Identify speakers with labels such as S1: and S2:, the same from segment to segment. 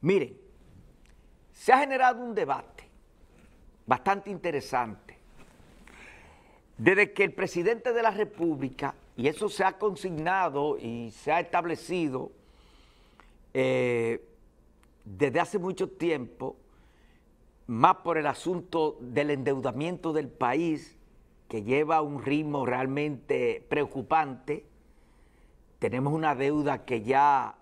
S1: Miren, se ha generado un debate bastante interesante desde que el presidente de la República, y eso se ha consignado y se ha establecido eh, desde hace mucho tiempo, más por el asunto del endeudamiento del país, que lleva un ritmo realmente preocupante. Tenemos una deuda que ya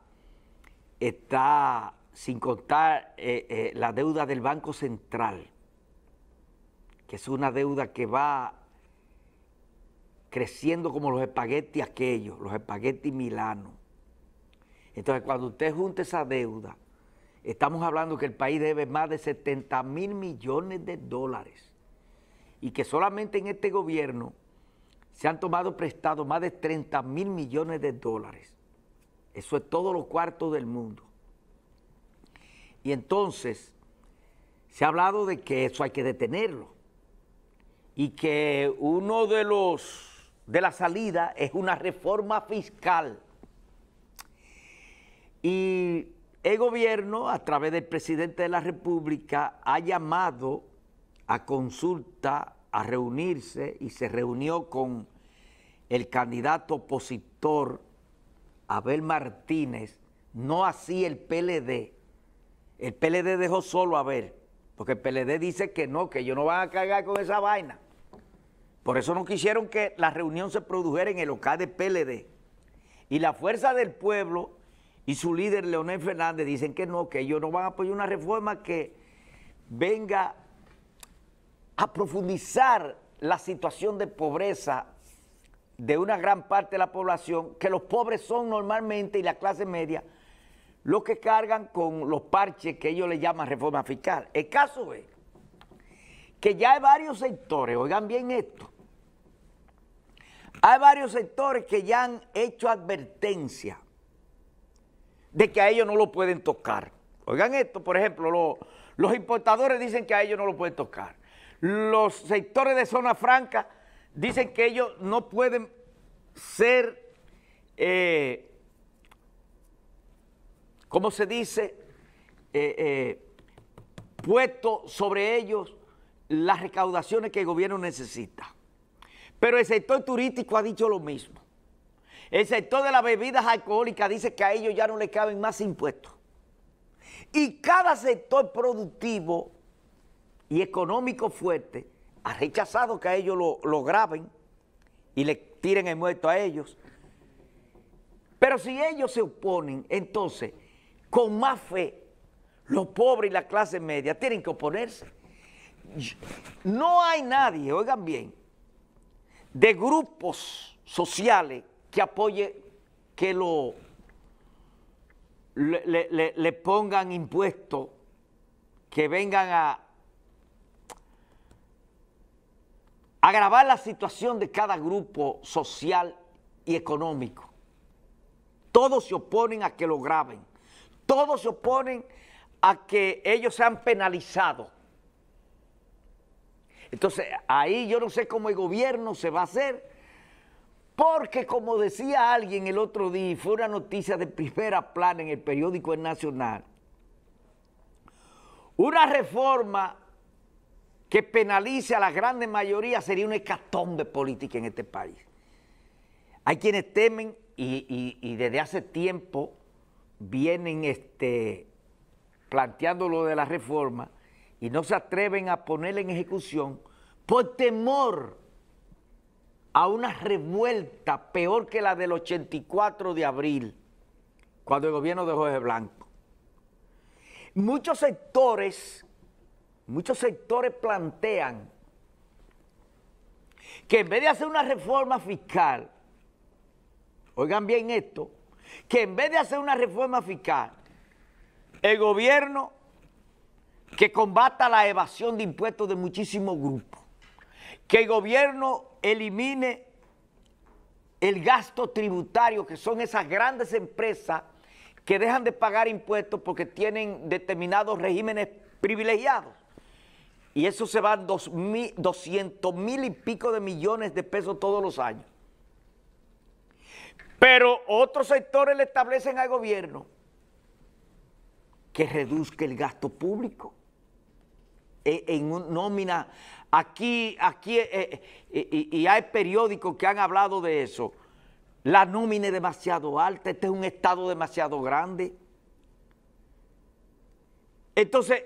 S1: está sin contar eh, eh, la deuda del Banco Central, que es una deuda que va creciendo como los espaguetis aquellos, los espaguetis milanos. Entonces, cuando usted junta esa deuda, estamos hablando que el país debe más de 70 mil millones de dólares y que solamente en este gobierno se han tomado prestado más de 30 mil millones de dólares. Eso es todos los cuartos del mundo. Y entonces se ha hablado de que eso hay que detenerlo y que uno de los de la salida es una reforma fiscal. Y el gobierno, a través del presidente de la República, ha llamado a consulta, a reunirse y se reunió con el candidato opositor Abel Martínez, no así el PLD, el PLD dejó solo a ver, porque el PLD dice que no, que ellos no van a cagar con esa vaina. Por eso no quisieron que la reunión se produjera en el local de PLD. Y la fuerza del pueblo y su líder Leonel Fernández dicen que no, que ellos no van a apoyar una reforma que venga a profundizar la situación de pobreza de una gran parte de la población, que los pobres son normalmente y la clase media los que cargan con los parches que ellos le llaman reforma fiscal. El caso es que ya hay varios sectores, oigan bien esto, hay varios sectores que ya han hecho advertencia de que a ellos no lo pueden tocar. Oigan esto, por ejemplo, los importadores dicen que a ellos no lo pueden tocar. Los sectores de zona franca dicen que ellos no pueden ser... Eh, ¿cómo se dice? Eh, eh, puesto sobre ellos las recaudaciones que el gobierno necesita. Pero el sector turístico ha dicho lo mismo. El sector de las bebidas alcohólicas dice que a ellos ya no les caben más impuestos. Y cada sector productivo y económico fuerte ha rechazado que a ellos lo, lo graben y le tiren el muerto a ellos. Pero si ellos se oponen, entonces con más fe, los pobres y la clase media tienen que oponerse. No hay nadie, oigan bien, de grupos sociales que apoye que lo le, le pongan impuestos, que vengan a agravar la situación de cada grupo social y económico. Todos se oponen a que lo graben. Todos se oponen a que ellos sean penalizados. Entonces, ahí yo no sé cómo el gobierno se va a hacer, porque como decía alguien el otro día, fue una noticia de primera plana en el periódico El Nacional, una reforma que penalice a la gran mayoría sería un escatombe política en este país. Hay quienes temen, y desde hace tiempo vienen este, planteando lo de la reforma y no se atreven a ponerla en ejecución por temor a una revuelta peor que la del 84 de abril, cuando el gobierno de Jorge Blanco. Muchos sectores, muchos sectores plantean que en vez de hacer una reforma fiscal, oigan bien esto, que en vez de hacer una reforma fiscal, el gobierno que combata la evasión de impuestos de muchísimos grupos, que el gobierno elimine el gasto tributario, que son esas grandes empresas que dejan de pagar impuestos porque tienen determinados regímenes privilegiados. Y eso se va a 200 mil y pico de millones de pesos todos los años. Pero otros sectores le establecen al gobierno que reduzca el gasto público e, en nómina. Aquí, aquí eh, eh, eh, y, hay periódicos que han hablado de eso. La nómina es demasiado alta, este es un estado demasiado grande. Entonces,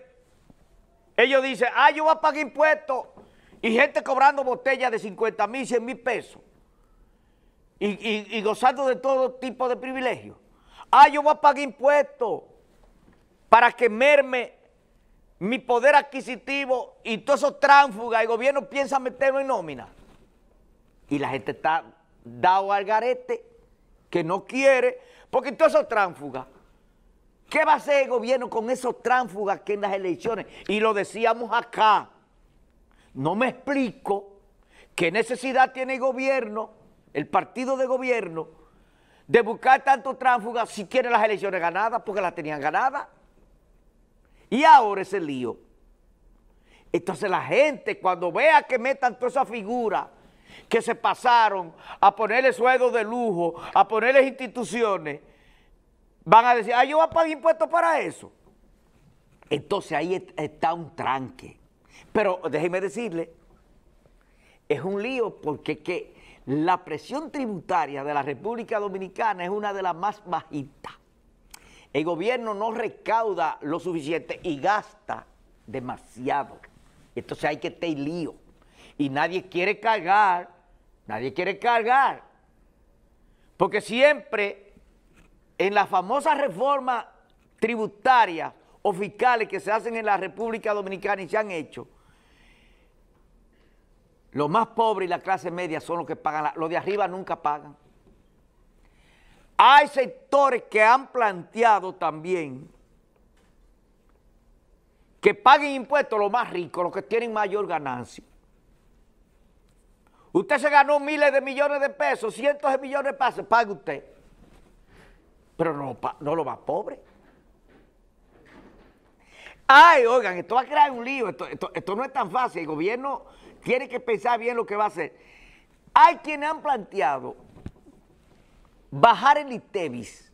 S1: ellos dicen, ah, yo voy a pagar impuestos. Y gente cobrando botellas de 50 mil, 100 mil pesos y, gozando de todo tipo de privilegios. Ah, yo voy a pagar impuestos para que merme mi poder adquisitivo y todos esos tránsfugas, el gobierno piensa meterme en nómina. Y la gente está dado al garete, que no quiere, porque todos esos tránsfugas, ¿qué va a hacer el gobierno con esos tránsfugas que en las elecciones? Y lo decíamos acá, no me explico qué necesidad tiene el gobierno el partido de gobierno, de buscar tanto tránsfuga si quieren las elecciones ganadas, porque las tenían ganadas. Y ahora es el lío. Entonces la gente cuando vea que metan toda esa figura que se pasaron a ponerle sueldo de lujo, a ponerles instituciones, van a decir, ah, yo voy a pagar impuestos para eso. Entonces ahí está un tranque. Pero déjeme decirle, es un lío porque que la presión tributaria de la República Dominicana es una de las más bajitas. El gobierno no recauda lo suficiente y gasta demasiado. Entonces hay que estar lío. Y nadie quiere cargar, nadie quiere cargar. Porque siempre en las famosas reformas tributarias o fiscales que se hacen en la República Dominicana y se han hecho, los más pobres y la clase media son los que pagan, los de arriba nunca pagan. Hay sectores que han planteado también que paguen impuestos los más ricos, los que tienen mayor ganancia. Usted se ganó miles de millones de pesos, cientos de millones de pesos, pague usted. Pero no, no lo va pobre. Ay, oigan, esto va a crear un lío, esto no es tan fácil. El gobierno tiene que pensar bien lo que va a hacer. Hay quienes han planteado bajar el ITEVIS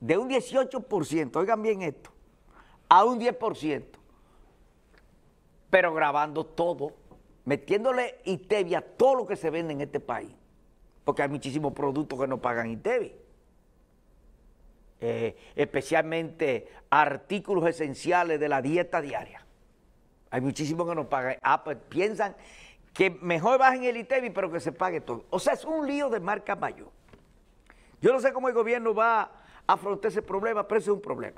S1: de un 18%, oigan bien esto, a un 10%, pero grabando todo, metiéndole ITEVIS a todo lo que se vende en este país, porque hay muchísimos productos que no pagan ITEVIS. Eh, especialmente artículos esenciales de la dieta diaria. Hay muchísimos que no pagan. Ah, pues piensan que mejor bajen el ITEBI, e pero que se pague todo. O sea, es un lío de marca mayor. Yo no sé cómo el gobierno va a afrontar ese problema, pero ese es un problema.